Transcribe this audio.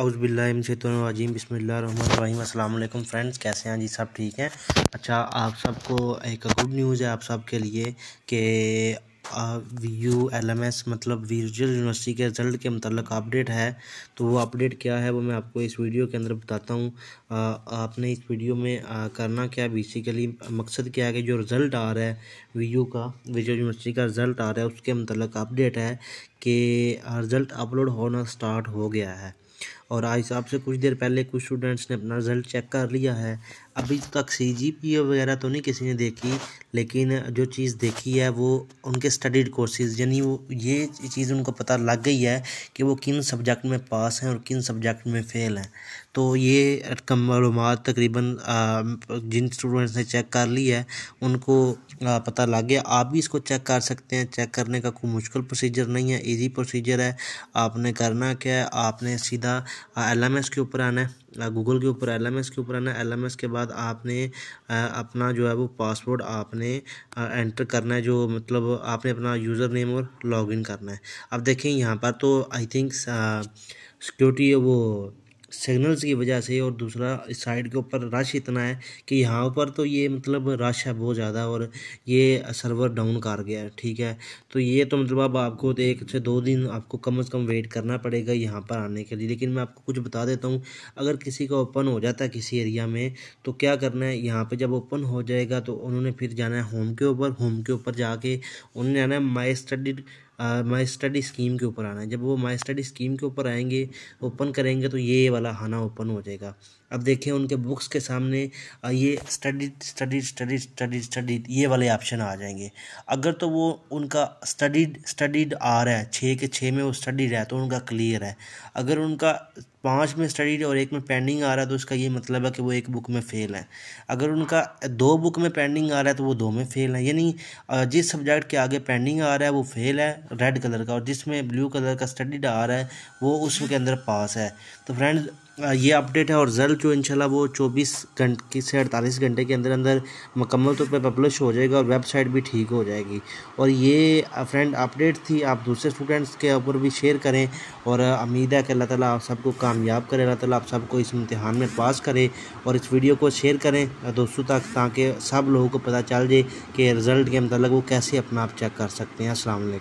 अउज़बिल्लाजीम बसमीम अल्लाम फ्रेंड्स कैसे हैं जी सब ठीक हैं अच्छा आप सबको एक गुड न्यूज़ है आप सब के लिए कि V U L M S मतलब विजुअल यूनिवर्सिटी के रिजल्ट के मतलब अपडेट है तो वो अपडेट क्या है वो मैं आपको इस वीडियो के अंदर बताता हूँ आपने इस वीडियो में आ, करना क्या बेसिकली मकसद क्या है कि जो रिज़ल्ट आ रहा है वी यू का विजुअल यूनिवर्सिटी का रिज़ल्ट आ रहा है उसके मतलब अपडेट है कि रिज़ल्ट अपलोड होना स्टार्ट हो गया है और आज हिसाब से कुछ देर पहले कुछ स्टूडेंट्स ने अपना रिज़ल्ट चेक कर लिया है अभी तो तक सी जी पी वगैरह तो नहीं किसी ने देखी लेकिन जो चीज़ देखी है वो उनके स्टडीड कोर्सेज यानी वो ये चीज़ उनको पता लग गई है कि वो किन सब्जेक्ट में पास हैं और किन सब्जेक्ट में फ़ेल हैं तो ये मालूम तकरीबन जिन स्टूडेंट्स ने चेक कर ली है उनको पता लग गया आप भी इसको चेक कर सकते हैं चेक करने का कोई मुश्किल प्रोसीजर नहीं है ईजी प्रोसीजर है आपने करना क्या है आपने सीधा एल के ऊपर आना है गूगल के ऊपर एल के ऊपर आना एल के बाद आपने अपना जो है वो पासवर्ड आपने एंटर करना है जो मतलब आपने अपना यूज़र नेम और लॉगिन करना है अब देखें यहाँ पर तो आई थिंक सिक्योरिटी वो सिग्नल्स की वजह से और दूसरा इस साइड के ऊपर रश इतना है कि यहाँ पर तो ये मतलब रश है बहुत ज़्यादा और ये सर्वर डाउन कर गया है ठीक है तो ये तो मतलब अब आपको तो एक से दो दिन आपको कम अज़ कम वेट करना पड़ेगा यहाँ पर आने के लिए लेकिन मैं आपको कुछ बता देता हूँ अगर किसी का ओपन हो जाता है किसी एरिया में तो क्या करना है यहाँ पर जब ओपन हो जाएगा तो उन्होंने फिर जाना है होम के ऊपर होम के ऊपर जाके उन्होंने जाना है my study my study scheme के ऊपर आना है जब वो माई स्टडी स्कीम के ऊपर आएंगे ओपन करेंगे तो ये वाला खाना ओपन हो जाएगा अब देखें उनके बुक्स के सामने ये study study study study study ये वाले ऑप्शन आ जाएंगे अगर तो वो उनका स्टडीड स्टडीड आ रहा है छः के छः में वो स्टडीड है तो उनका क्लियर है अगर उनका पाँच में स्टडीड और एक में पेंडिंग आ रहा है तो उसका ये मतलब है कि वो एक बुक में फ़ेल है अगर उनका दो बुक में पेंडिंग आ रहा है तो वो दो में फ़ेल है यानी जिस सब्जेक्ट के आगे पेंडिंग आ रहा है वो फ़ेल है रेड कलर का और जिसमें ब्लू कलर का स्टडीड आ रहा है वो उसके अंदर पास है तो फ्रेंड्स ये अपडेट है और रिज़ल्ट जो इंशाल्लाह वो 24 घंटे से 48 घंटे के अंदर अंदर मुकम्मल तौर पर पब्लिश हो जाएगा और वेबसाइट भी ठीक हो जाएगी और ये फ्रेंड अपडेट थी आप दूसरे स्टूडेंट्स के ऊपर भी शेयर करें और उम्मीद है कि अल्लाह ताला आप सबको कामयाब करें अल्लाह ताला आप सबको इस इम्तहान में पास करें और इस वीडियो को शेयर करें दोस्तों तक ताकि सब लोगों को पता चल जाए कि रिज़ल्ट के मतलब वो कैसे अपना आप चेक कर सकते हैं असल